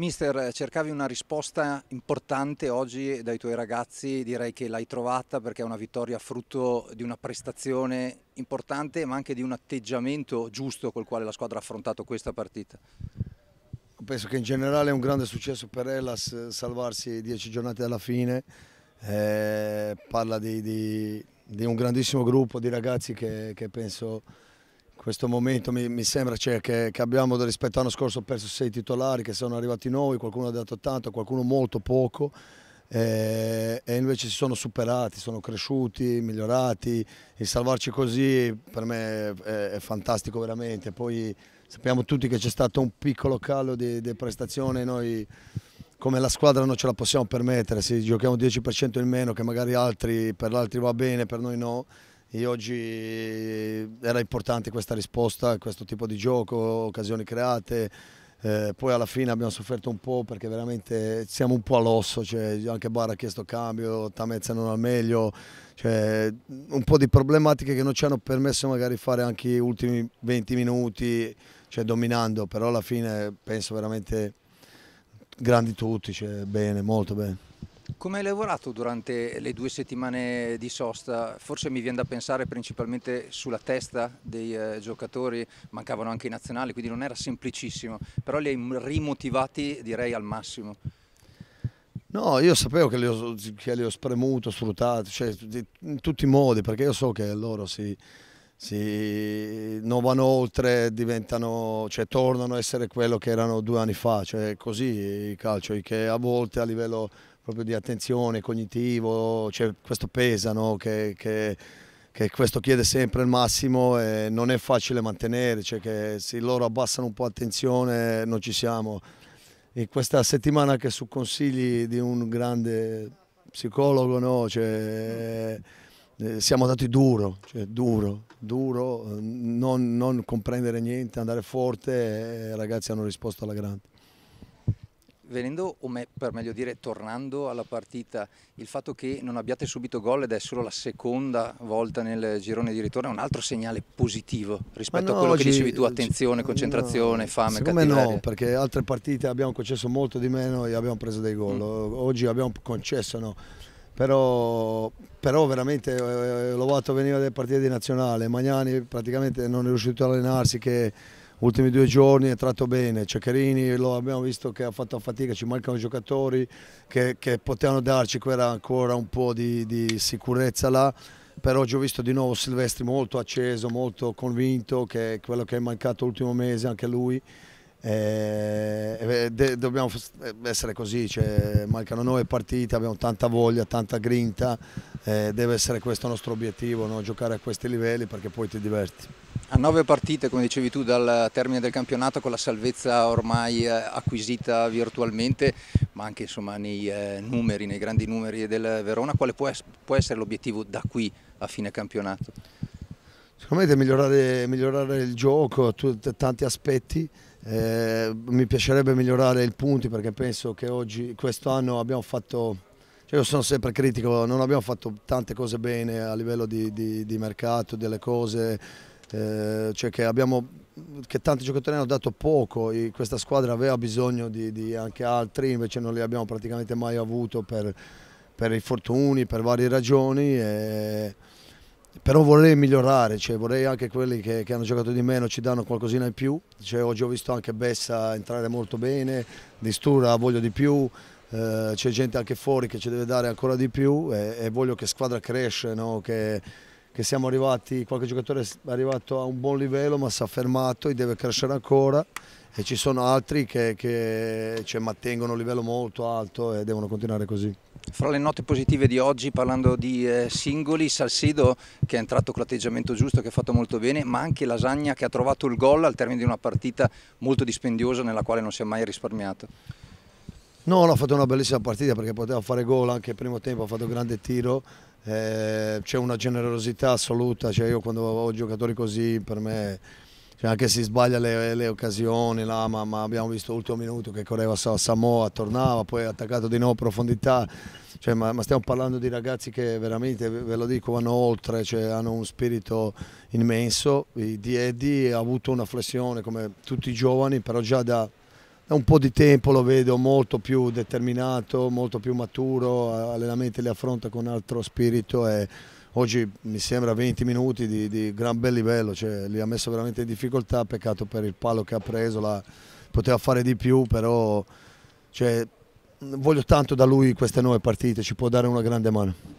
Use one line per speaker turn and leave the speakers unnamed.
Mister, cercavi una risposta importante oggi dai tuoi ragazzi, direi che l'hai trovata perché è una vittoria frutto di una prestazione importante ma anche di un atteggiamento giusto col quale la squadra ha affrontato questa partita.
Penso che in generale è un grande successo per Hellas eh, salvarsi dieci giornate dalla fine, eh, parla di, di, di, un grandissimo gruppo di ragazzi che, che penso questo momento mi, mi sembra cioè, che, che, abbiamo rispetto all'anno scorso perso sei titolari che sono arrivati noi, qualcuno ha dato tanto, qualcuno molto poco eh, e invece si sono superati, sono cresciuti, migliorati e salvarci così per me è, è fantastico veramente. Poi sappiamo tutti che c'è stato un piccolo calo di, di prestazione, noi come la squadra non ce la possiamo permettere, se giochiamo 10% in meno che magari altri, per altri va bene, per noi no e oggi eh, era importante questa risposta, questo tipo di gioco, occasioni create. Eh, poi alla fine abbiamo sofferto un po' perché veramente siamo un po' all'osso, cioè anche Barra ha chiesto cambio, Tamezza non al meglio, cioè un po' di problematiche che non ci hanno permesso magari fare anche gli ultimi 20 minuti, cioè dominando, però alla fine penso veramente grandi tutti, cioè bene, molto bene.
Come hai lavorato durante le due settimane di sosta? Forse mi viene da pensare principalmente sulla testa dei eh, giocatori, mancavano anche i nazionali, quindi non era semplicissimo, però li hai rimotivati direi al massimo.
No, io sapevo che li ho, che li ho spremuto, sfruttato, cioè, in tutti i modi, perché io so che loro si, si non vanno oltre, diventano, cioè, tornano a essere quello che erano due anni fa, cioè così il calcio, che a volte a livello proprio di attenzione, cognitivo, cioè questo pesa, che, che, che, questo chiede sempre il massimo e non è facile mantenere, cioè che se loro abbassano un po' attenzione non ci siamo. In questa settimana che su consigli di un grande psicologo no? cioè, eh, siamo andati duro, cioè duro, duro non, non comprendere niente, andare forte e eh, i ragazzi hanno risposto alla grande
venendo, o me, per meglio dire, tornando alla partita, il fatto che non abbiate subito gol ed è solo la seconda volta nel girone di ritorno è un altro segnale positivo rispetto no, a quello oggi, che dicevi tu, attenzione, concentrazione, no, fame, secondo cattiveria. no,
perché altre partite abbiamo concesso molto di meno e abbiamo preso dei gol, mm. oggi abbiamo concesso no. Però, però, veramente eh, eh Lovato veniva dalle partite di nazionale, Magnani praticamente non è riuscito ad allenarsi che ultimi due giorni è tratto bene, Ceccherini lo abbiamo visto che ha fatto fatica, ci mancano giocatori che, che potevano darci quella ancora un po' di, di sicurezza là, però oggi ho visto di nuovo Silvestri molto acceso, molto convinto, che è quello che è mancato l'ultimo mese anche lui. Eh, eh dobbiamo eh, essere così, cioè, mancano nove partite, abbiamo tanta voglia, tanta grinta, eh, deve essere questo il nostro obiettivo, no? giocare a questi livelli perché poi ti diverti.
A nove partite, come dicevi tu, dal termine del campionato con la salvezza ormai eh, acquisita virtualmente, ma anche insomma, nei eh, numeri, nei grandi numeri del Verona, quale può, essere l'obiettivo da qui a fine campionato?
Sicuramente migliorare, migliorare il gioco, tanti aspetti, eh, mi piacerebbe migliorare i punti perché penso che oggi, questo anno abbiamo fatto cioè io sono sempre critico, non abbiamo fatto tante cose bene a livello di, di, di mercato, delle cose, eh, cioè che, abbiamo, che, tanti giocatori hanno dato poco, e questa squadra aveva bisogno di, di, anche altri, invece non li abbiamo praticamente mai avuto per, per infortuni, per varie ragioni. E, però vorrei migliorare, cioè vorrei anche quelli che, che, hanno giocato di meno ci danno qualcosina in più, cioè, oggi ho visto anche Bessa entrare molto bene, di Stura voglio di più, eh, c'è gente anche fuori che ci deve dare ancora di più e, e voglio che squadra cresce, no? che, che siamo arrivati, qualche giocatore è arrivato a un buon livello ma si è fermato e deve crescere ancora e ci sono altri che, che
cioè, mantengono un livello molto alto e devono continuare così. Fra le note positive di oggi, parlando di eh, singoli, Salcedo che è entrato con l'atteggiamento giusto, che ha fatto molto bene, ma anche Lasagna che ha trovato il gol al termine di una partita molto dispendiosa nella quale non si è mai risparmiato.
No, no, ha fatto una bellissima partita perché poteva fare gol anche il primo tempo, ha fatto un grande tiro, eh, c'è una generosità assoluta, cioè io quando ho giocatori così per me cioè anche se sbaglia le, le occasioni, là, ma, ma, abbiamo visto l'ultimo minuto che correva a Samoa, tornava, poi attaccato di nuovo a profondità, cioè, ma, ma, stiamo parlando di ragazzi che veramente, ve lo dico, vanno oltre, cioè, hanno un spirito immenso, di Eddie ha avuto una flessione come tutti i giovani, però già da da un po' di tempo lo vedo molto più determinato, molto più maturo, allenamenti li affronta con altro spirito e oggi mi sembra 20 minuti di, di gran bel livello, cioè, li ha messo veramente in difficoltà, peccato per il palo che ha preso, la, poteva fare di più, però cioè, voglio tanto da lui queste nuove partite, ci può dare una grande mano.